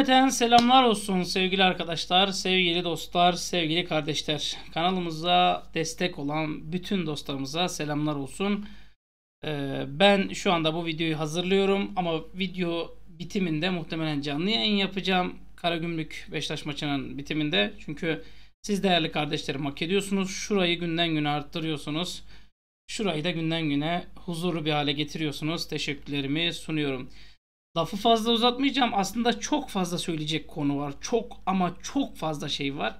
Cümleten selamlar olsun sevgili arkadaşlar, sevgili dostlar, sevgili kardeşler. Kanalımıza destek olan bütün dostlarımıza selamlar olsun. Ee, ben şu anda bu videoyu hazırlıyorum ama video bitiminde muhtemelen canlı yayın yapacağım. Karagümrük Beşiktaş maçının bitiminde. Çünkü siz değerli kardeşlerim hak ediyorsunuz. Şurayı günden güne arttırıyorsunuz. Şurayı da günden güne huzurlu bir hale getiriyorsunuz. Teşekkürlerimi sunuyorum. Lafı fazla uzatmayacağım. Aslında çok fazla söyleyecek konu var. Çok ama çok fazla şey var.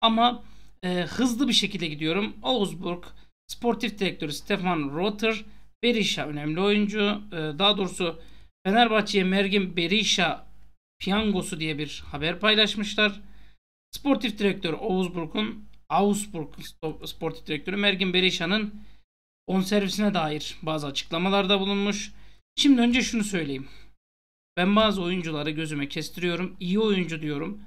Ama e, hızlı bir şekilde gidiyorum. Augsburg sportif direktörü Stefan Rother Berisha önemli oyuncu. E, daha doğrusu Fenerbahçe'ye Mergin Berisha piyangosu diye bir haber paylaşmışlar. Sportif direktör Augsburg'un Augsburg sportif direktörü Mergin Berisha'nın on servisine dair bazı açıklamalarda bulunmuş. Şimdi önce şunu söyleyeyim. Ben bazı oyuncuları gözüme kestiriyorum. İyi oyuncu diyorum.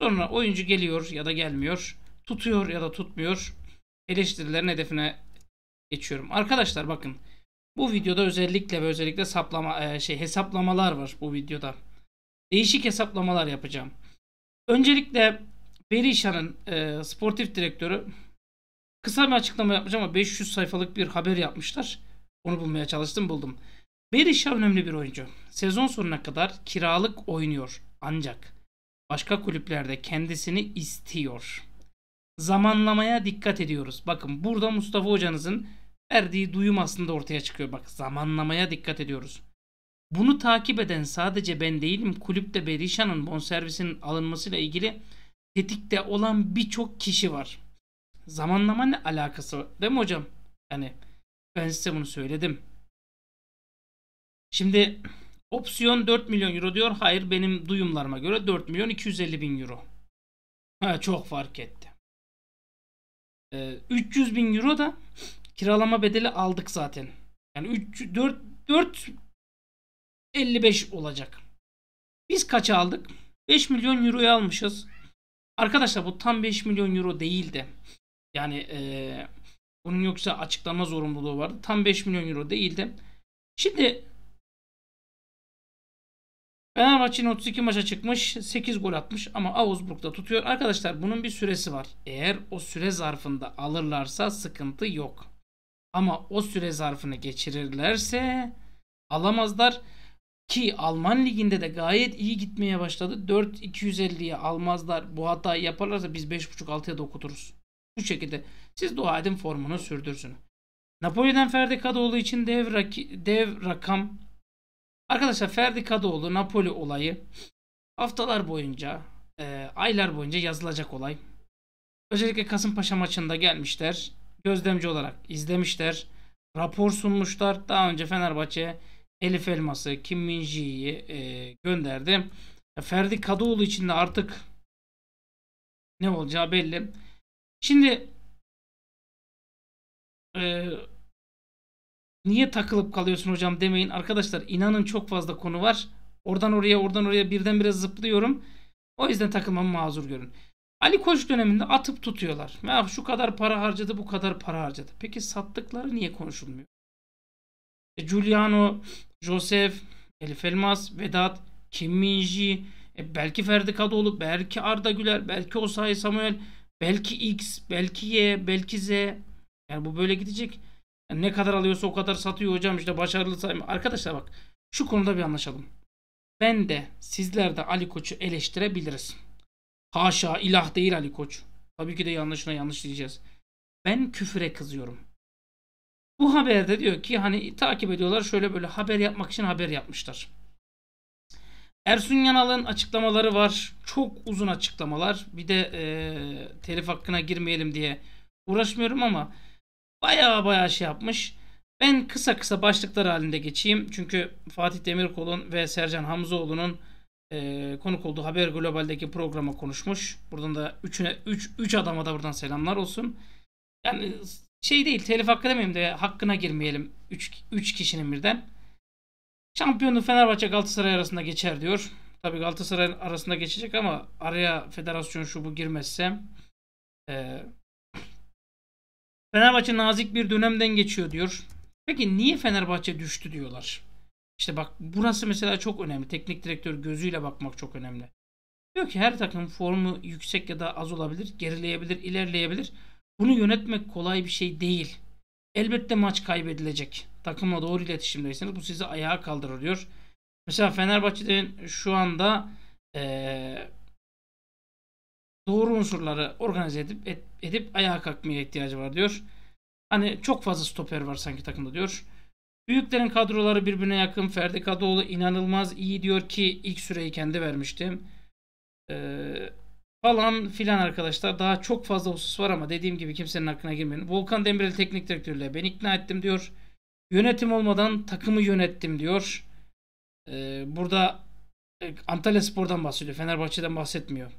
Sonra oyuncu geliyor ya da gelmiyor. Tutuyor ya da tutmuyor. Eleştirilerin hedefine geçiyorum. Arkadaşlar bakın. Bu videoda özellikle ve özellikle saplama e, şey hesaplamalar var bu videoda. Değişik hesaplamalar yapacağım. Öncelikle Berisha'nın e, sportif direktörü kısa bir açıklama yapmış ama 500 sayfalık bir haber yapmışlar. Onu bulmaya çalıştım buldum. Berisha önemli bir oyuncu. Sezon sonuna kadar kiralık oynuyor ancak başka kulüplerde kendisini istiyor. Zamanlamaya dikkat ediyoruz. Bakın burada Mustafa hocanızın verdiği duyum aslında ortaya çıkıyor. Bak zamanlamaya dikkat ediyoruz. Bunu takip eden sadece ben değilim. Kulüpte Berisha'nın bonservisinin alınmasıyla ilgili tetikte olan birçok kişi var. Zamanlama ne alakası var? Değil mi hocam? Yani ben size bunu söyledim. Şimdi opsiyon 4 milyon euro diyor. Hayır benim duyumlarıma göre 4 milyon 250 bin euro. Ha, çok fark etti. Ee, 300 bin euro da kiralama bedeli aldık zaten. Yani 3, 4, 4 55 olacak. Biz kaça aldık? 5 milyon euroya almışız. Arkadaşlar bu tam 5 milyon euro değildi. yani e, bunun yoksa açıklama zorunluluğu vardı. Tam 5 milyon euro değildi. şimdi Fenerbahçe'nin 32 maça çıkmış 8 gol atmış ama Augsburg'da tutuyor. Arkadaşlar bunun bir süresi var. Eğer o süre zarfında alırlarsa sıkıntı yok. Ama o süre zarfını geçirirlerse alamazlar. Ki Alman liginde de gayet iyi gitmeye başladı. 4-250'ye almazlar. Bu hatayı yaparlarsa biz 5.5-6'ya da okuturuz. Bu şekilde siz dua edin formunu sürdürsün. Napoli'den Ferdi Kadıoğlu için dev, rak dev rakam Arkadaşlar Ferdi Kadıoğlu Napoli olayı haftalar boyunca, e, aylar boyunca yazılacak olay. Özellikle Kasımpaşa maçında gelmişler. Gözlemci olarak izlemişler. Rapor sunmuşlar. Daha önce Fenerbahçe Elif Elmas'ı, Kim Minji'yi e, gönderdi. E, Ferdi Kadıoğlu için de artık ne olacağı belli. Şimdi e, Niye takılıp kalıyorsun hocam demeyin. Arkadaşlar inanın çok fazla konu var. Oradan oraya oradan oraya birdenbire zıplıyorum. O yüzden takılmamı mazur görün. Ali Koç döneminde atıp tutuyorlar. Ya şu kadar para harcadı bu kadar para harcadı. Peki sattıkları niye konuşulmuyor? E, Giuliano, Josef, Elif Elmas, Vedat, Kim Minji, e, belki Ferdi Kadıoğlu, belki Arda Güler, belki Osayi Samuel, belki X, belki Y, belki Z. Yani bu böyle gidecek. Yani ne kadar alıyorsa o kadar satıyor hocam işte başarılı sayma. Arkadaşlar bak şu konuda bir anlaşalım. Ben de sizler de Ali Koç'u eleştirebiliriz. Haşa ilah değil Ali Koç. Tabii ki de yanlışına yanlış diyeceğiz. Ben küfüre kızıyorum. Bu haberde diyor ki hani takip ediyorlar şöyle böyle haber yapmak için haber yapmışlar. Ersun Yanal'ın açıklamaları var. Çok uzun açıklamalar. Bir de e, telif hakkına girmeyelim diye uğraşmıyorum ama Baya baya şey yapmış. Ben kısa kısa başlıklar halinde geçeyim. Çünkü Fatih Demirkol'un ve Sercan Hamzoğlu'nun e, konuk olduğu Haber Global'deki programa konuşmuş. Buradan da 3'üne üç üç adama da buradan selamlar olsun. Yani şey değil telif hakkı demeyeyim de hakkına girmeyelim 3 3 kişinin birden. Şampiyonu Fenerbahçe Galatasaray arasında geçer diyor. Tabii Galatasaray arasında geçecek ama araya federasyon şu bu girmezse e, Fenerbahçe nazik bir dönemden geçiyor diyor. Peki niye Fenerbahçe düştü diyorlar. İşte bak burası mesela çok önemli. Teknik direktör gözüyle bakmak çok önemli. Diyor ki her takım formu yüksek ya da az olabilir, gerileyebilir, ilerleyebilir. Bunu yönetmek kolay bir şey değil. Elbette maç kaybedilecek. Takımla doğru iletişimdeyseniz bu sizi ayağa kaldırır diyor. Mesela Fenerbahçe'de şu anda ee, doğru unsurları organize edip et, edip ayağa kalkmaya ihtiyacı var diyor. Hani çok fazla stoper var sanki takımda diyor. Büyüklerin kadroları birbirine yakın. Ferdi Kadıoğlu inanılmaz iyi diyor ki ilk süreyi kendi vermiştim. Ee, falan filan arkadaşlar. Daha çok fazla husus var ama dediğim gibi kimsenin hakkına girmeyin. Volkan Demirel teknik direktörle ben ikna ettim diyor. Yönetim olmadan takımı yönettim diyor. Ee, burada e, Antalya Spor'dan bahsediyor. Fenerbahçe'den bahsetmiyor.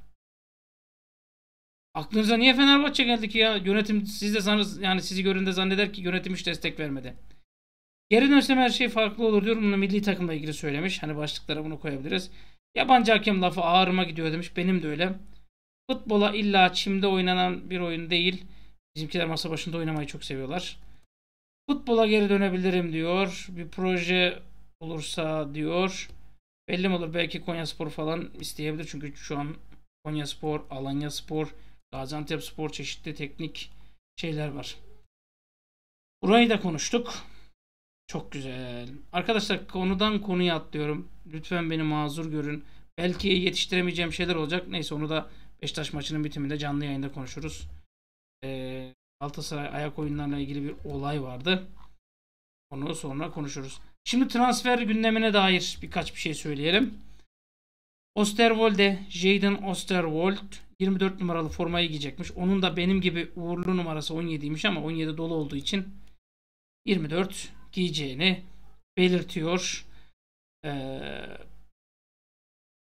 Aklınıza niye Fenerbahçe geldi ki ya? Yönetim siz de sanırız yani sizi göründe zanneder ki yönetim hiç destek vermedi. Geri dönsem her şey farklı olur diyorum. Bunu milli takımla ilgili söylemiş. Hani başlıklara bunu koyabiliriz. Yabancı hakem lafı ağrıma gidiyor demiş. Benim de öyle. Futbola illa çimde oynanan bir oyun değil. Bizimkiler masa başında oynamayı çok seviyorlar. Futbola geri dönebilirim diyor. Bir proje olursa diyor. Belli mi olur belki Konya Spor falan isteyebilir. Çünkü şu an Konya Spor, Alanya Spor, Gaziantep Spor çeşitli teknik şeyler var. Burayı da konuştuk. Çok güzel. Arkadaşlar konudan konuya atlıyorum. Lütfen beni mazur görün. Belki yetiştiremeyeceğim şeyler olacak. Neyse onu da Beşiktaş maçının bitiminde canlı yayında konuşuruz. Ee, Galatasaray ayak oyunlarına ilgili bir olay vardı. Onu sonra konuşuruz. Şimdi transfer gündemine dair birkaç bir şey söyleyelim. Osterwolde, Jaden Osterwold 24 numaralı formayı giyecekmiş. Onun da benim gibi uğurlu numarası 17'ymiş ama 17 dolu olduğu için 24 giyeceğini belirtiyor. Ee,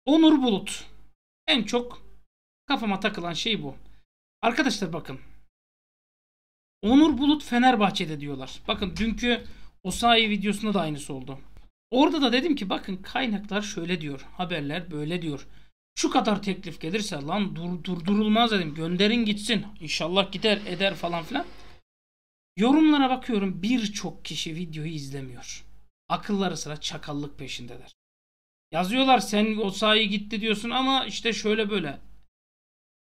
Onur Bulut. En çok kafama takılan şey bu. Arkadaşlar bakın. Onur Bulut Fenerbahçe'de diyorlar. Bakın dünkü Osayi videosunda da aynısı oldu. Orada da dedim ki bakın kaynaklar şöyle diyor. Haberler böyle diyor. Şu kadar teklif gelirse lan dur, durdurulmaz dedim. Gönderin gitsin. İnşallah gider eder falan filan. Yorumlara bakıyorum birçok kişi videoyu izlemiyor. Akılları sıra çakallık peşindeler. Yazıyorlar sen o sahaya gitti diyorsun ama işte şöyle böyle.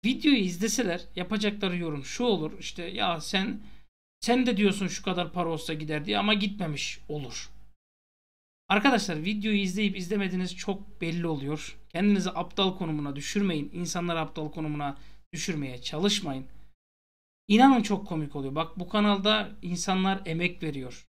Videoyu izleseler yapacakları yorum şu olur. işte ya sen sen de diyorsun şu kadar para olsa gider diye ama gitmemiş olur. Arkadaşlar videoyu izleyip izlemediğiniz çok belli oluyor. Kendinizi aptal konumuna düşürmeyin. İnsanları aptal konumuna düşürmeye çalışmayın. İnanın çok komik oluyor. Bak bu kanalda insanlar emek veriyor.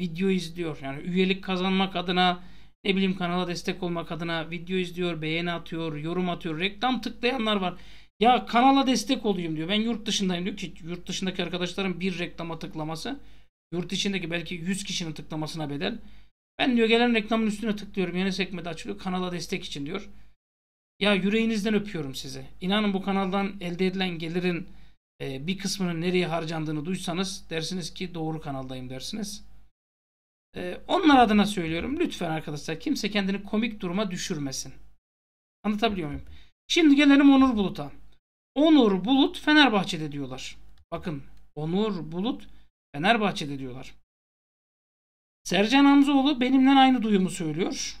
Video izliyor. Yani üyelik kazanmak adına ne bileyim kanala destek olmak adına video izliyor, beğeni atıyor, yorum atıyor. Reklam tıklayanlar var. Ya kanala destek olayım diyor. Ben yurt dışındayım diyor ki yurt dışındaki arkadaşların bir reklama tıklaması yurt içindeki belki 100 kişinin tıklamasına bedel. Ben diyor gelen reklamın üstüne tıklıyorum. Yeni sekmede açılıyor. Kanala destek için diyor. Ya yüreğinizden öpüyorum size İnanın bu kanaldan elde edilen gelirin e, bir kısmının nereye harcandığını duysanız dersiniz ki doğru kanaldayım dersiniz. E, onlar adına söylüyorum. Lütfen arkadaşlar kimse kendini komik duruma düşürmesin. Anlatabiliyor muyum? Şimdi gelelim Onur Bulut'a. Onur Bulut Fenerbahçe'de diyorlar. Bakın Onur Bulut Fenerbahçe'de diyorlar. Sercan Hamzoğlu benimle aynı duyumu söylüyor.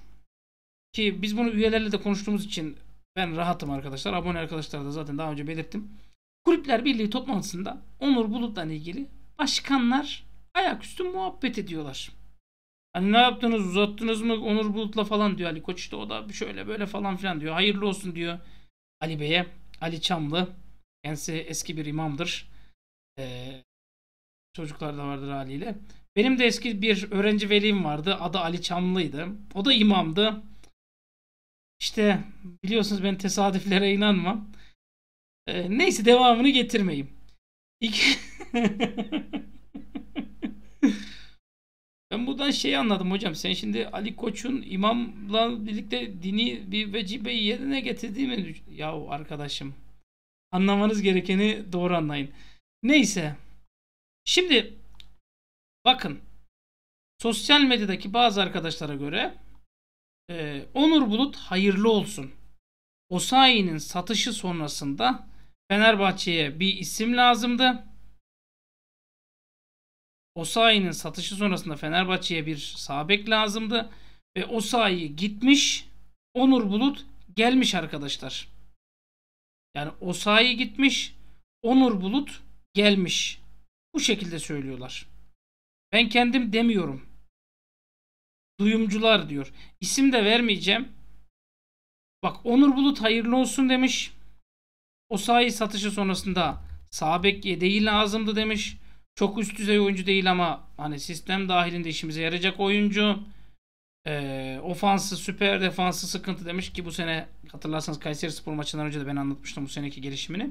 Ki biz bunu üyelerle de konuştuğumuz için ben rahatım arkadaşlar. Abone arkadaşlar da zaten daha önce belirttim. Kulüpler Birliği toplantısında Onur Bulut'la ilgili başkanlar ayaküstü muhabbet ediyorlar. Hani ne yaptınız uzattınız mı Onur Bulut'la falan diyor Ali Koç işte o da şöyle böyle falan filan diyor. Hayırlı olsun diyor Ali Bey'e. Ali Çamlı kendisi eski bir imamdır. Ee, çocuklar da vardır haliyle. Benim de eski bir öğrenci velim vardı. Adı Ali Çamlı'ydı. O da imamdı. İşte biliyorsunuz ben tesadüflere inanmam. Ee, neyse devamını getirmeyeyim. İki... ben buradan şeyi anladım hocam. Sen şimdi Ali Koç'un imamla birlikte dini bir vecibeyi yerine getirdiği mi? Yahu arkadaşım. Anlamanız gerekeni doğru anlayın. Neyse. Şimdi Bakın sosyal medyadaki bazı arkadaşlara göre e, Onur Bulut hayırlı olsun. Osayi'nin satışı sonrasında Fenerbahçe'ye bir isim lazımdı. Osayi'nin satışı sonrasında Fenerbahçe'ye bir sabek lazımdı. Ve Osayi gitmiş. Onur Bulut gelmiş arkadaşlar. Yani Osayi gitmiş. Onur Bulut gelmiş. Bu şekilde söylüyorlar. Ben kendim demiyorum. Duyumcular diyor. İsim de vermeyeceğim. Bak Onur Bulut hayırlı olsun demiş. O sahi satışı sonrasında sağ değil yedeği lazımdı demiş. Çok üst düzey oyuncu değil ama hani sistem dahilinde işimize yarayacak oyuncu. Ee, ofansı süper defansı sıkıntı demiş ki bu sene hatırlarsanız Kayseri Spor maçından önce de ben anlatmıştım bu seneki gelişimini.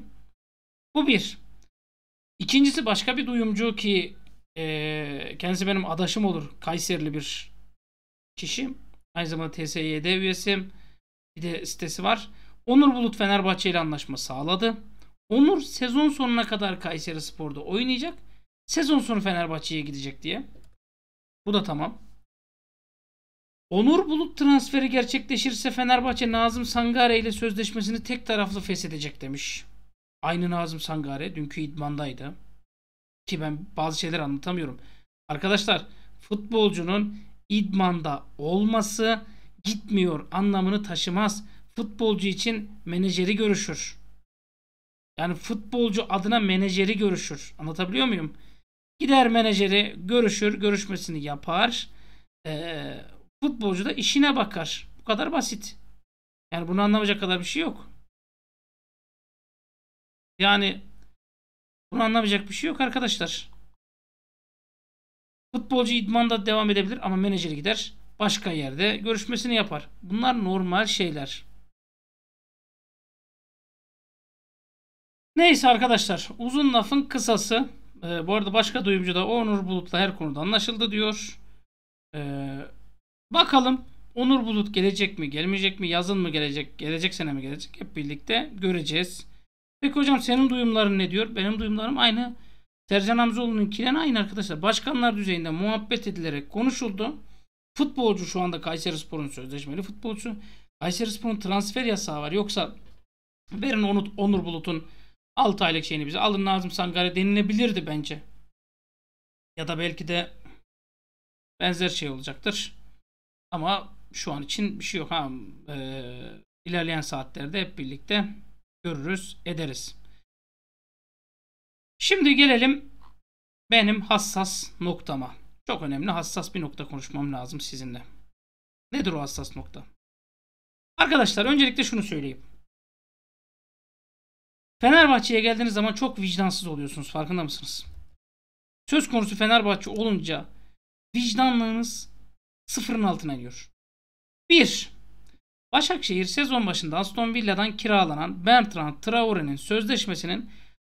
Bu bir. İkincisi başka bir duyumcu ki e, kendisi benim adaşım olur. Kayserili bir kişi. Aynı zamanda TSYD üyesim. Bir de sitesi var. Onur Bulut Fenerbahçe ile anlaşma sağladı. Onur sezon sonuna kadar Kayseri Spor'da oynayacak. Sezon sonu Fenerbahçe'ye gidecek diye. Bu da tamam. Onur Bulut transferi gerçekleşirse Fenerbahçe Nazım Sangare ile sözleşmesini tek taraflı feshedecek demiş. Aynı Nazım Sangare dünkü idmandaydı ki ben bazı şeyler anlatamıyorum. Arkadaşlar futbolcunun idmanda olması gitmiyor anlamını taşımaz. Futbolcu için menajeri görüşür. Yani futbolcu adına menajeri görüşür. Anlatabiliyor muyum? Gider menajeri görüşür, görüşmesini yapar. Ee, futbolcu da işine bakar. Bu kadar basit. Yani bunu anlamayacak kadar bir şey yok. Yani bunu anlamayacak bir şey yok arkadaşlar. Futbolcu idmanda devam edebilir ama menajeri gider başka yerde görüşmesini yapar. Bunlar normal şeyler. Neyse arkadaşlar uzun lafın kısası. Ee, bu arada başka duyumcu da Onur Bulut'la her konuda anlaşıldı diyor. Ee, bakalım Onur Bulut gelecek mi gelmeyecek mi yazın mı gelecek gelecek sene mi gelecek hep birlikte göreceğiz. Peki hocam senin duyumların ne diyor? Benim duyumlarım aynı. Sercan Hamzoğlu'nunkilen aynı arkadaşlar. Başkanlar düzeyinde muhabbet edilerek konuşuldu. Futbolcu şu anda Kayseri Spor'un sözleşmeli futbolcusu. Kayseri Spor'un transfer yasağı var. Yoksa verin onu Onur Bulut'un 6 aylık şeyini bize alın Nazım Sangare denilebilirdi bence. Ya da belki de benzer şey olacaktır. Ama şu an için bir şey yok. Ha, e, ilerleyen saatlerde hep birlikte görürüz ederiz. Şimdi gelelim benim hassas noktama. Çok önemli hassas bir nokta konuşmam lazım sizinle. Nedir o hassas nokta? Arkadaşlar öncelikle şunu söyleyeyim. Fenerbahçe'ye geldiğiniz zaman çok vicdansız oluyorsunuz farkında mısınız? Söz konusu Fenerbahçe olunca vicdanlığınız sıfırın altına iniyor. Bir, Başakşehir sezon başında Aston Villa'dan kiralanan Bertrand Traore'nin sözleşmesinin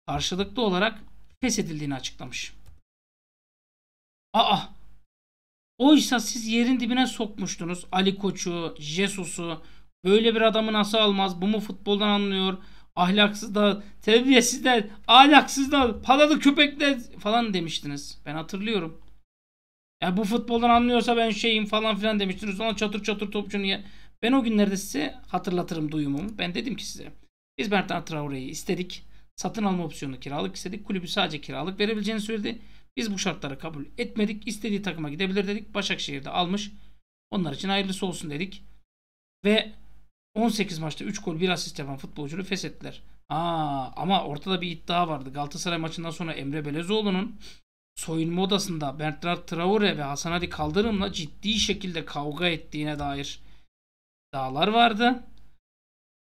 karşılıklı olarak feshedildiğini açıklamış. Aa! Oysa siz yerin dibine sokmuştunuz Ali Koç'u, Jesus'u. Böyle bir adamı nasıl almaz? Bu mu futboldan anlıyor? Ahlaksız da, terbiyesiz de, ahlaksız da, paralı köpek de falan demiştiniz. Ben hatırlıyorum. Ya bu futboldan anlıyorsa ben şeyim falan filan demiştiniz. Sonra çatır çatır topçunu ye ben o günlerde size hatırlatırım duyumumu. Ben dedim ki size biz Bertrand Traore'yi istedik. Satın alma opsiyonu kiralık istedik. Kulübü sadece kiralık verebileceğini söyledi. Biz bu şartları kabul etmedik. İstediği takıma gidebilir dedik. Başakşehir'de almış. Onlar için hayırlısı olsun dedik. Ve 18 maçta 3 gol 1 asist yapan futbolcunu feshettiler. Aa, ama ortada bir iddia vardı. Galatasaray maçından sonra Emre Belezoğlu'nun soyunma odasında Bertrand Traore ve Hasan Ali Kaldırım'la ciddi şekilde kavga ettiğine dair Dağlar vardı.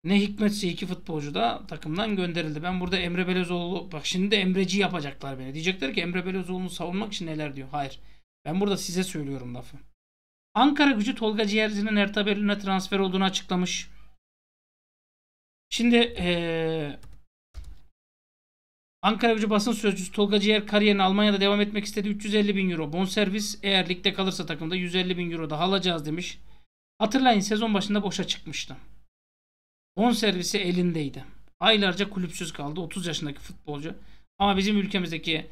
Ne hikmetse iki futbolcu da takımdan gönderildi. Ben burada Emre Belözoğlu bak şimdi de Emreci yapacaklar beni. Diyecekler ki Emre Belözoğlu'nu savunmak için neler diyor. Hayır. Ben burada size söylüyorum lafı. Ankara gücü Tolga Ciğerci'nin Ertabel'üne transfer olduğunu açıklamış. Şimdi ee, Ankara Gücü basın sözcüsü Tolga Ciğer kariyerini Almanya'da devam etmek istedi. 350 bin euro bonservis eğer ligde kalırsa takımda 150 bin euro daha alacağız demiş. Hatırlayın sezon başında boşa çıkmıştım. Bon servisi elindeydi. Aylarca kulüpsüz kaldı 30 yaşındaki futbolcu. Ama bizim ülkemizdeki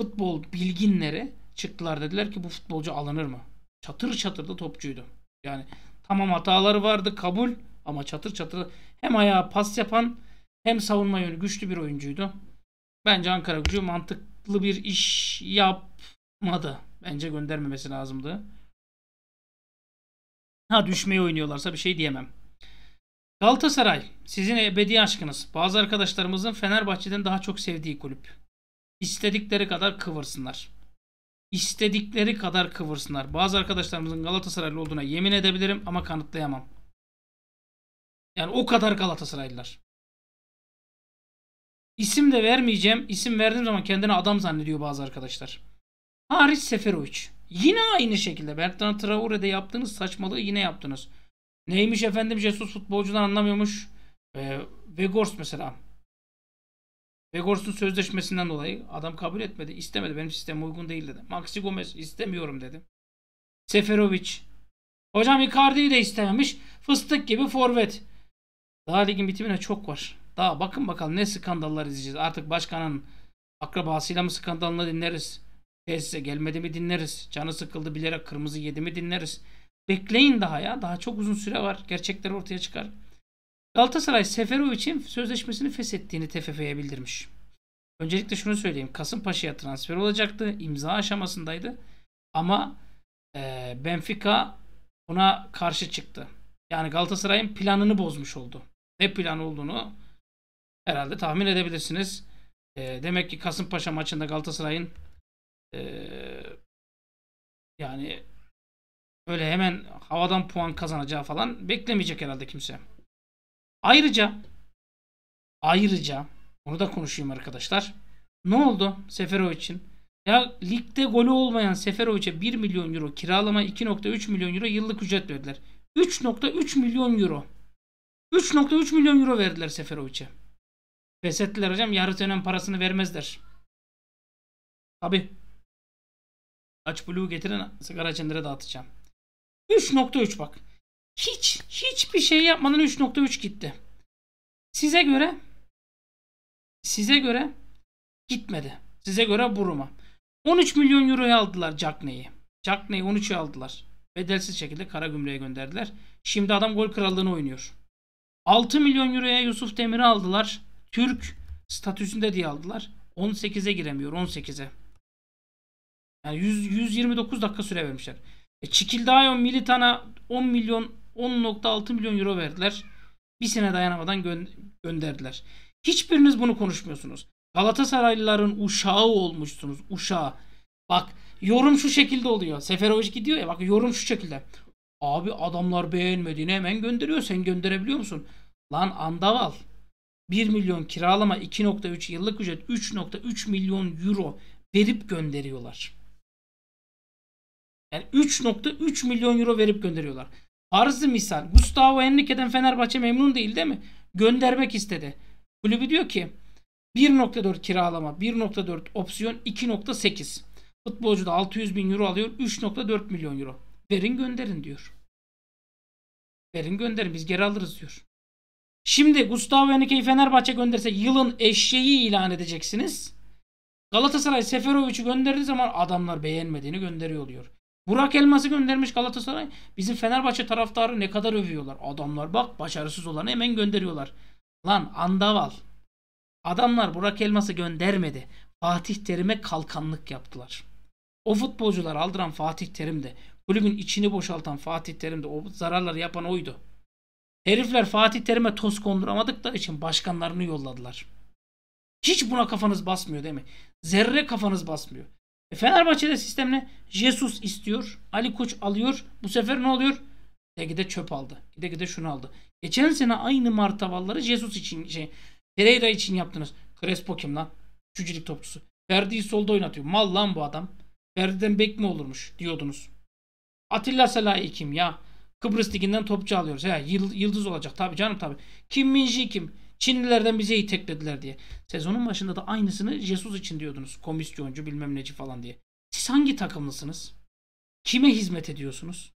futbol bilginleri çıktılar dediler ki bu futbolcu alınır mı? Çatır çatır da topçuydu. Yani tamam hataları vardı kabul ama çatır çatır hem ayağa pas yapan hem savunma yönü güçlü bir oyuncuydu. Bence Ankara gücü mantıklı bir iş yapmadı. Bence göndermemesi lazımdı. Ha düşmeyi oynuyorlarsa bir şey diyemem. Galatasaray sizin ebedi aşkınız. Bazı arkadaşlarımızın Fenerbahçe'den daha çok sevdiği kulüp. İstedikleri kadar kıvırsınlar. İstedikleri kadar kıvırsınlar. Bazı arkadaşlarımızın Galatasaraylı olduğuna yemin edebilirim ama kanıtlayamam. Yani o kadar Galatasaraylılar. İsim de vermeyeceğim. İsim verdiğim zaman kendini adam zannediyor bazı arkadaşlar. Haris Seferovic. Yine aynı şekilde Bertrand Traore'de yaptığınız saçmalığı yine yaptınız. Neymiş efendim Jesus futbolcudan anlamıyormuş. Ee, Vegors mesela. Vegors'un sözleşmesinden dolayı adam kabul etmedi. istemedi. Benim sistem uygun değil dedi. Maxi Gomez istemiyorum dedi. Seferovic. Hocam Icardi'yi de istememiş. Fıstık gibi forvet. Daha ligin bitimine çok var. Daha bakın bakalım ne skandallar izleyeceğiz. Artık başkanın akrabasıyla mı skandalını dinleriz? tesise gelmedi mi dinleriz. Canı sıkıldı bilerek kırmızı yedi mi dinleriz. Bekleyin daha ya. Daha çok uzun süre var. Gerçekler ortaya çıkar. Galatasaray için sözleşmesini feshettiğini TFF'ye bildirmiş. Öncelikle şunu söyleyeyim. Kasımpaşa'ya transfer olacaktı. İmza aşamasındaydı. Ama e, Benfica buna karşı çıktı. Yani Galatasaray'ın planını bozmuş oldu. Ne plan olduğunu herhalde tahmin edebilirsiniz. E, demek ki Kasımpaşa maçında Galatasaray'ın ee, yani böyle hemen havadan puan kazanacağı falan beklemeyecek herhalde kimse. Ayrıca ayrıca onu da konuşayım arkadaşlar. Ne oldu Sefero için? Ya ligde golü olmayan Seferovic'e 1 milyon euro kiralama 2.3 milyon euro yıllık ücret verdiler. 3.3 milyon euro. 3.3 milyon euro verdiler Seferovic'e. Feshettiler hocam yarı dönem parasını vermezler. Tabi Aç Blue getirin sigara içenlere dağıtacağım. 3.3 bak. Hiç hiçbir şey yapmadan 3.3 gitti. Size göre size göre gitmedi. Size göre buruma. 13 milyon euroya aldılar Cagney'i. Cagney'i 13'ü aldılar. Bedelsiz şekilde kara gümrüğe gönderdiler. Şimdi adam gol krallığını oynuyor. 6 milyon euroya Yusuf Demir'i aldılar. Türk statüsünde diye aldılar. 18'e giremiyor 18'e. Yani 100, 129 dakika süre vermişler. E, Çikildayon Militan'a 10 milyon 10.6 milyon euro verdiler. Bir sene dayanamadan gö- gönderdiler. Hiçbiriniz bunu konuşmuyorsunuz. Galatasaraylıların uşağı olmuşsunuz. Uşağı. Bak yorum şu şekilde oluyor. Seferovic gidiyor ya bak yorum şu şekilde. Abi adamlar beğenmediğini hemen gönderiyor. Sen gönderebiliyor musun? Lan andaval. 1 milyon kiralama 2.3 yıllık ücret 3.3 milyon euro verip gönderiyorlar. Yani 3.3 milyon euro verip gönderiyorlar. Arzı misal Gustavo Henrique'den Fenerbahçe memnun değil değil mi? Göndermek istedi. Kulübü diyor ki 1.4 kiralama, 1.4 opsiyon, 2.8. Futbolcu da 600 bin euro alıyor, 3.4 milyon euro. Verin gönderin diyor. Verin gönderin biz geri alırız diyor. Şimdi Gustavo Henrique'yi Fenerbahçe gönderse yılın eşeği ilan edeceksiniz. Galatasaray Seferovic'i gönderdiği zaman adamlar beğenmediğini gönderiyor oluyor. Burak Elmas'ı göndermiş Galatasaray. Bizim Fenerbahçe taraftarı ne kadar övüyorlar. Adamlar bak başarısız olanı hemen gönderiyorlar. Lan andaval. Adamlar Burak Elmas'ı göndermedi. Fatih Terim'e kalkanlık yaptılar. O futbolcular aldıran Fatih Terim de kulübün içini boşaltan Fatih Terim de o zararları yapan oydu. Herifler Fatih Terim'e toz konduramadıkları için başkanlarını yolladılar. Hiç buna kafanız basmıyor değil mi? Zerre kafanız basmıyor. E, Fenerbahçe'de sistemle Jesus istiyor. Ali Koç alıyor. Bu sefer ne oluyor? Gide gide çöp aldı. Gide gide şunu aldı. Geçen sene aynı martavalları Jesus için şey Pereira için yaptınız. Crespo kim lan? Üçüncülük topçusu. Ferdi'yi solda oynatıyor. Mal lan bu adam. Ferdi'den bek mi olurmuş diyordunuz. Atilla Salahi kim ya? Kıbrıs liginden topçu alıyoruz. He, yıldız olacak. Tabii canım tabii. Kim Minji kim? Çinlilerden bize iyi teklediler diye. Sezonun başında da aynısını Jesus için diyordunuz. Komisyoncu bilmem neci falan diye. Siz hangi takımlısınız? Kime hizmet ediyorsunuz?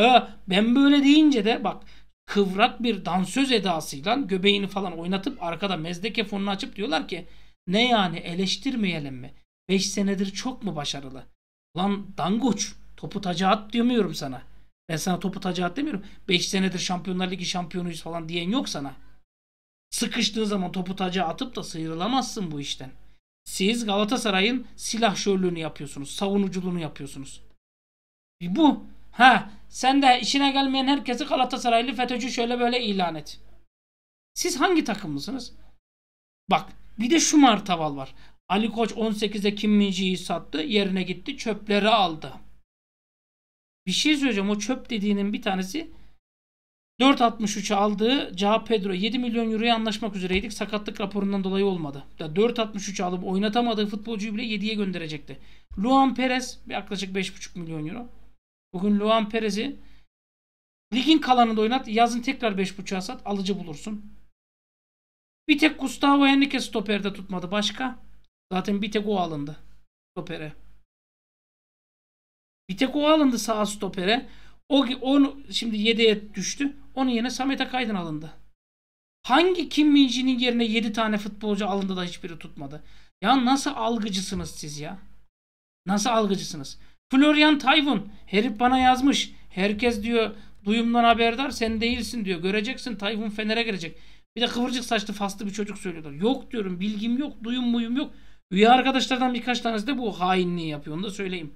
Ee, ben böyle deyince de bak kıvrak bir dansöz edasıyla göbeğini falan oynatıp arkada mezdeke fonunu açıp diyorlar ki ne yani eleştirmeyelim mi? 5 senedir çok mu başarılı? Lan dangoç topu taca at demiyorum sana. Ben sana topu taca at demiyorum. 5 senedir Şampiyonlar Ligi şampiyonuyuz falan diyen yok sana. Sıkıştığın zaman topu taca atıp da sıyrılamazsın bu işten. Siz Galatasaray'ın silah şörlüğünü yapıyorsunuz. Savunuculuğunu yapıyorsunuz. E bu. Ha sen de işine gelmeyen herkesi Galatasaraylı FETÖ'cü şöyle böyle ilan et. Siz hangi takımlısınız? Bak bir de şu martaval var. Ali Koç 18'e Kim Minci'yi sattı. Yerine gitti çöpleri aldı. Bir şey söyleyeceğim. O çöp dediğinin bir tanesi 4.63'e aldığı Cao Pedro 7 milyon euroya anlaşmak üzereydik. Sakatlık raporundan dolayı olmadı. 4.63'e alıp oynatamadığı futbolcuyu bile 7'ye gönderecekti. Luan Perez yaklaşık 5.5 milyon euro. Bugün Luan Perez'i ligin kalanında oynat. Yazın tekrar 5.5'a sat. Alıcı bulursun. Bir tek Gustavo Henrique stoperde tutmadı. Başka? Zaten bir tek o alındı. Stopere. Bir tek o alındı sağ stopere. O, on, şimdi 7'ye düştü. Onun yerine Samet Akaydın alındı. Hangi Kim Minji'nin yerine 7 tane futbolcu alındı da hiçbiri tutmadı? Ya nasıl algıcısınız siz ya? Nasıl algıcısınız? Florian Tayfun. Herif bana yazmış. Herkes diyor duyumdan haberdar sen değilsin diyor. Göreceksin Tayfun Fener'e gelecek. Bir de kıvırcık saçlı faslı bir çocuk söylüyorlar. Yok diyorum bilgim yok duyum muyum yok. Üye arkadaşlardan birkaç tanesi de bu hainliği yapıyor onu da söyleyeyim.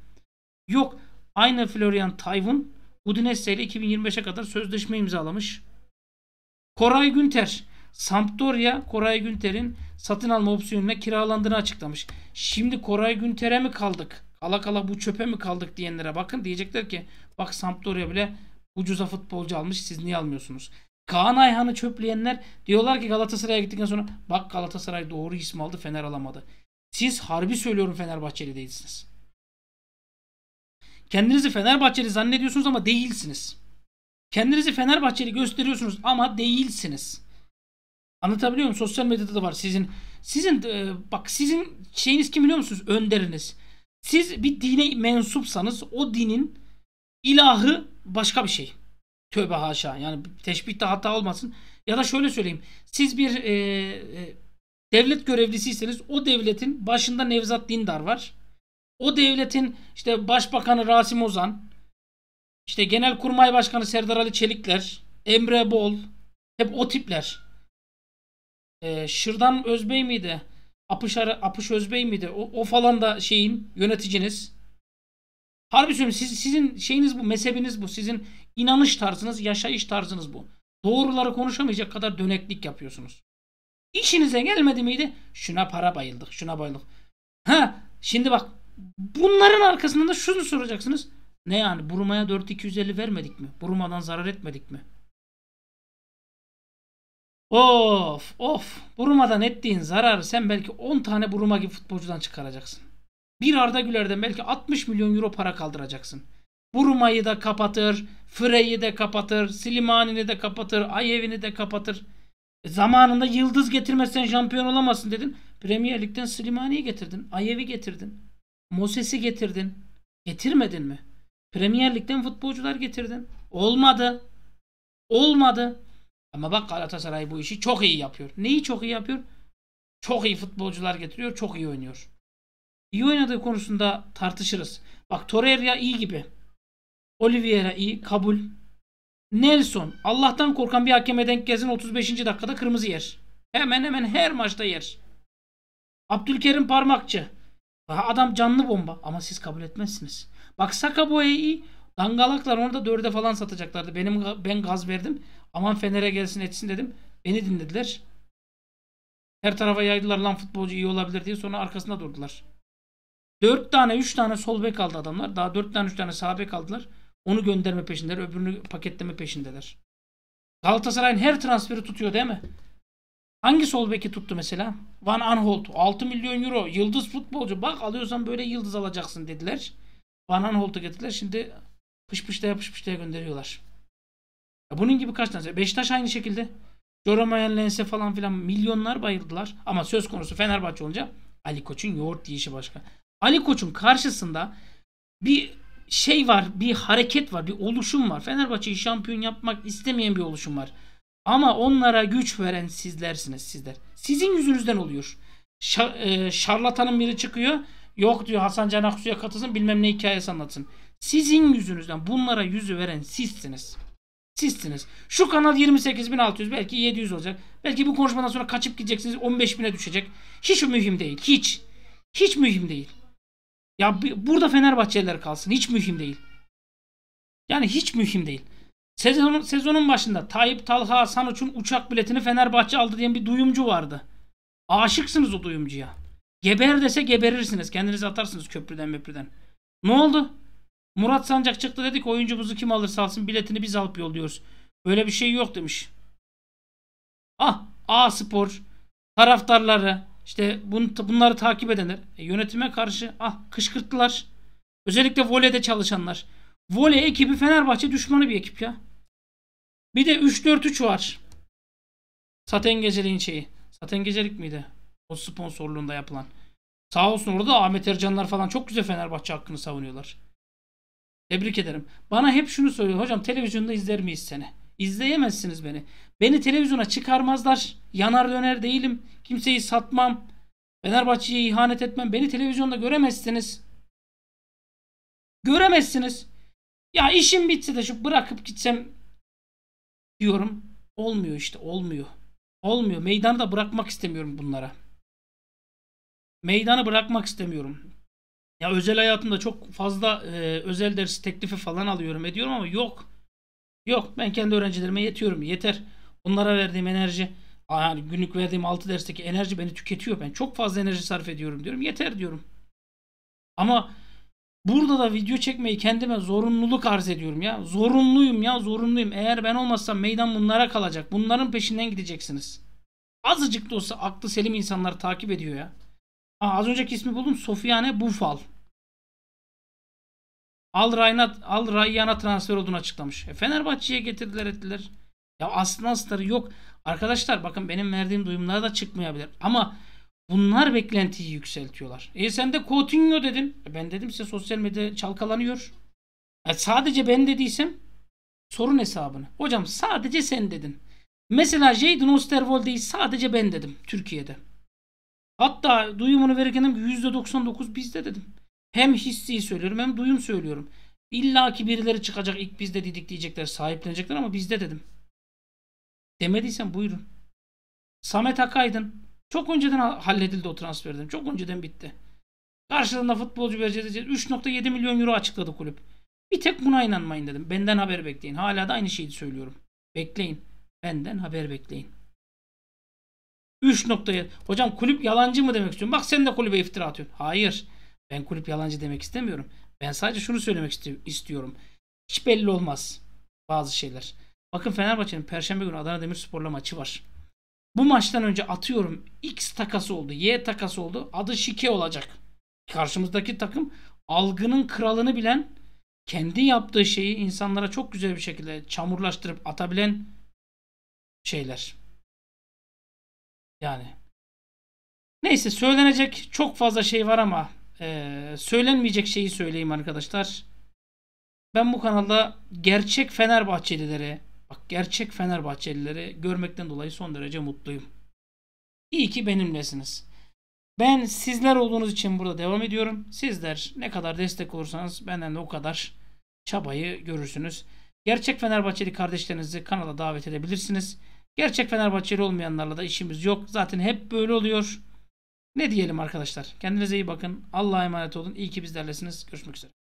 Yok aynı Florian Tayfun Udinese ile 2025'e kadar sözleşme imzalamış. Koray Günter Sampdoria Koray Günter'in satın alma opsiyonuna kiralandığını açıklamış. Şimdi Koray Günter'e mi kaldık? Kala kala bu çöpe mi kaldık diyenlere bakın. Diyecekler ki bak Sampdoria bile ucuza futbolcu almış siz niye almıyorsunuz? Kaan Ayhan'ı çöpleyenler diyorlar ki Galatasaray'a gittikten sonra bak Galatasaray doğru ismi aldı Fener alamadı. Siz harbi söylüyorum Fenerbahçeli değilsiniz. Kendinizi Fenerbahçeli zannediyorsunuz ama değilsiniz. Kendinizi Fenerbahçeli gösteriyorsunuz ama değilsiniz. Anlatabiliyor muyum? Sosyal medyada da var sizin. Sizin e, bak sizin şeyiniz kim biliyor musunuz? Önderiniz. Siz bir dine mensupsanız o dinin ilahı başka bir şey. Tövbe haşa. Yani teşbihte hata olmasın. Ya da şöyle söyleyeyim. Siz bir e, e devlet görevlisiyseniz o devletin başında Nevzat Dindar var. O devletin işte başbakanı Rasim Ozan, işte genelkurmay başkanı Serdar Ali Çelikler, Emre Bol, hep o tipler. Ee, Şırdan Özbey miydi? Apış, Apış Özbey miydi? O, o falan da şeyin yöneticiniz. Harbi söylüyorum siz, sizin şeyiniz bu, mezhebiniz bu. Sizin inanış tarzınız, yaşayış tarzınız bu. Doğruları konuşamayacak kadar döneklik yapıyorsunuz. İşinize gelmedi miydi? Şuna para bayıldık, şuna bayıldık. Ha, şimdi bak Bunların arkasında da şunu soracaksınız. Ne yani Buruma'ya 4250 vermedik mi? Buruma'dan zarar etmedik mi? Of of Buruma'dan ettiğin zararı sen belki 10 tane Buruma gibi futbolcudan çıkaracaksın. Bir Arda Güler'den belki 60 milyon euro para kaldıracaksın. Buruma'yı da kapatır, Frey'i de kapatır, Silimani'ni de kapatır, Ayev'ini de kapatır. E zamanında yıldız getirmezsen şampiyon olamazsın dedin. Premier Lig'den Silimani'yi getirdin, Ayev'i getirdin. Moses'i getirdin. Getirmedin mi? Premier Lig'den futbolcular getirdin. Olmadı. Olmadı. Ama bak Galatasaray bu işi çok iyi yapıyor. Neyi çok iyi yapıyor? Çok iyi futbolcular getiriyor, çok iyi oynuyor. İyi oynadığı konusunda tartışırız. Bak Torreira iyi gibi. Oliveira iyi, kabul. Nelson Allah'tan korkan bir hakeme denk gelsin 35. dakikada kırmızı yer. Hemen hemen her maçta yer. Abdülkerim Parmakçı daha adam canlı bomba ama siz kabul etmezsiniz. Bak Sakaboya'yı dangalaklar da dörde falan satacaklardı. Benim ben gaz verdim. Aman Fener'e gelsin etsin dedim. Beni dinlediler. Her tarafa yaydılar lan futbolcu iyi olabilir diye sonra arkasında durdular. Dört tane üç tane sol bek aldı adamlar. Daha dört tane üç tane sağ bek aldılar. Onu gönderme peşindeler. Öbürünü paketleme peşindeler. Galatasaray'ın her transferi tutuyor değil mi? Hangi sol beki tuttu mesela? Van Aanholt 6 milyon euro yıldız futbolcu. Bak alıyorsan böyle yıldız alacaksın dediler. Van Aanholt'u getirdiler. Şimdi pış pışlaya pış pışlaya gönderiyorlar. Ya bunun gibi kaç tane? Beşiktaş aynı şekilde. Joromayan Lens'e falan filan milyonlar bayıldılar. Ama söz konusu Fenerbahçe olunca Ali Koç'un yoğurt yiyişi başka. Ali Koç'un karşısında bir şey var, bir hareket var, bir oluşum var. Fenerbahçe'yi şampiyon yapmak istemeyen bir oluşum var. Ama onlara güç veren sizlersiniz sizler. Sizin yüzünüzden oluyor. Şar, e, şarlatanın biri çıkıyor. Yok diyor Hasan Can Aksu'ya katılsın bilmem ne hikayesi anlatsın. Sizin yüzünüzden bunlara yüzü veren sizsiniz. Sizsiniz. Şu kanal 28.600 belki 700 olacak. Belki bu konuşmadan sonra kaçıp gideceksiniz 15.000'e düşecek. Hiç mühim değil. Hiç. Hiç mühim değil. Ya burada Fenerbahçeliler kalsın. Hiç mühim değil. Yani hiç mühim değil. Sezonun, sezonun başında Tayyip Talha Uç'un uçak biletini Fenerbahçe aldı diyen bir duyumcu vardı. Aşıksınız o duyumcuya. Geber dese geberirsiniz. Kendinizi atarsınız köprüden meprüden. Ne oldu? Murat Sancak çıktı dedik oyuncumuzu kim alırsa alsın biletini biz alıp yolluyoruz. Böyle bir şey yok demiş. Ah A Spor taraftarları işte bun, bunları takip edenler e, yönetime karşı ah kışkırttılar. Özellikle voleyde çalışanlar. Voley ekibi Fenerbahçe düşmanı bir ekip ya. Bir de 3-4-3 var. Saten geceliğin şeyi. Saten gecelik miydi? O sponsorluğunda yapılan. Sağ olsun orada Ahmet Ercanlar falan çok güzel Fenerbahçe hakkını savunuyorlar. Tebrik ederim. Bana hep şunu söylüyor Hocam televizyonda izler miyiz seni? İzleyemezsiniz beni. Beni televizyona çıkarmazlar. Yanar döner değilim. Kimseyi satmam. Fenerbahçe'ye ihanet etmem. Beni televizyonda göremezsiniz. Göremezsiniz. Ya işim bitse de şu bırakıp gitsem diyorum. Olmuyor işte olmuyor. Olmuyor. Meydanı da bırakmak istemiyorum bunlara. Meydanı bırakmak istemiyorum. Ya özel hayatımda çok fazla e, özel ders teklifi falan alıyorum ediyorum ama yok. Yok ben kendi öğrencilerime yetiyorum. Yeter. Onlara verdiğim enerji yani günlük verdiğim 6 dersteki enerji beni tüketiyor. Ben çok fazla enerji sarf ediyorum diyorum. Yeter diyorum. Ama Burada da video çekmeyi kendime zorunluluk arz ediyorum ya. Zorunluyum ya zorunluyum. Eğer ben olmazsam meydan bunlara kalacak. Bunların peşinden gideceksiniz. Azıcık da olsa aklı selim insanlar takip ediyor ya. Aa, az önceki ismi buldum. Sofiane Bufal. Al Rayna, Al Rayyan'a transfer olduğunu açıklamış. E, Fenerbahçe'ye getirdiler ettiler. Ya aslan astarı yok. Arkadaşlar bakın benim verdiğim duyumlar da çıkmayabilir. Ama Bunlar beklentiyi yükseltiyorlar. E sen de Coutinho dedin. E, ben dedim size sosyal medya çalkalanıyor. E sadece ben dediysem sorun hesabını. Hocam sadece sen dedin. Mesela Jadon Osterwolde'yi sadece ben dedim Türkiye'de. Hatta duyumunu verirken %99 bizde dedim. Hem hissi söylüyorum hem duyum söylüyorum. İlla ki birileri çıkacak ilk bizde dedik diyecekler sahiplenecekler ama bizde dedim. Demediysen buyurun. Samet Akaydın çok önceden halledildi o transferden. Çok önceden bitti. Karşılığında futbolcu vereceğiz. 3.7 milyon euro açıkladı kulüp. Bir tek buna inanmayın dedim. Benden haber bekleyin. Hala da aynı şeyi söylüyorum. Bekleyin. Benden haber bekleyin. 3 noktaya. Hocam kulüp yalancı mı demek istiyorsun? Bak sen de kulübe iftira atıyorsun. Hayır. Ben kulüp yalancı demek istemiyorum. Ben sadece şunu söylemek istiyorum. Hiç belli olmaz bazı şeyler. Bakın Fenerbahçe'nin Perşembe günü Adana Demirspor'la maçı var. Bu maçtan önce atıyorum X takası oldu, Y takası oldu. Adı şike olacak. Karşımızdaki takım algının kralını bilen, kendi yaptığı şeyi insanlara çok güzel bir şekilde çamurlaştırıp atabilen şeyler. Yani. Neyse söylenecek çok fazla şey var ama e, söylenmeyecek şeyi söyleyeyim arkadaşlar. Ben bu kanalda gerçek Fenerbahçelileri, Bak gerçek Fenerbahçelileri görmekten dolayı son derece mutluyum. İyi ki benimlesiniz. Ben sizler olduğunuz için burada devam ediyorum. Sizler ne kadar destek olursanız benden de o kadar çabayı görürsünüz. Gerçek Fenerbahçeli kardeşlerinizi kanala davet edebilirsiniz. Gerçek Fenerbahçeli olmayanlarla da işimiz yok. Zaten hep böyle oluyor. Ne diyelim arkadaşlar? Kendinize iyi bakın. Allah'a emanet olun. İyi ki bizlerlesiniz. Görüşmek üzere.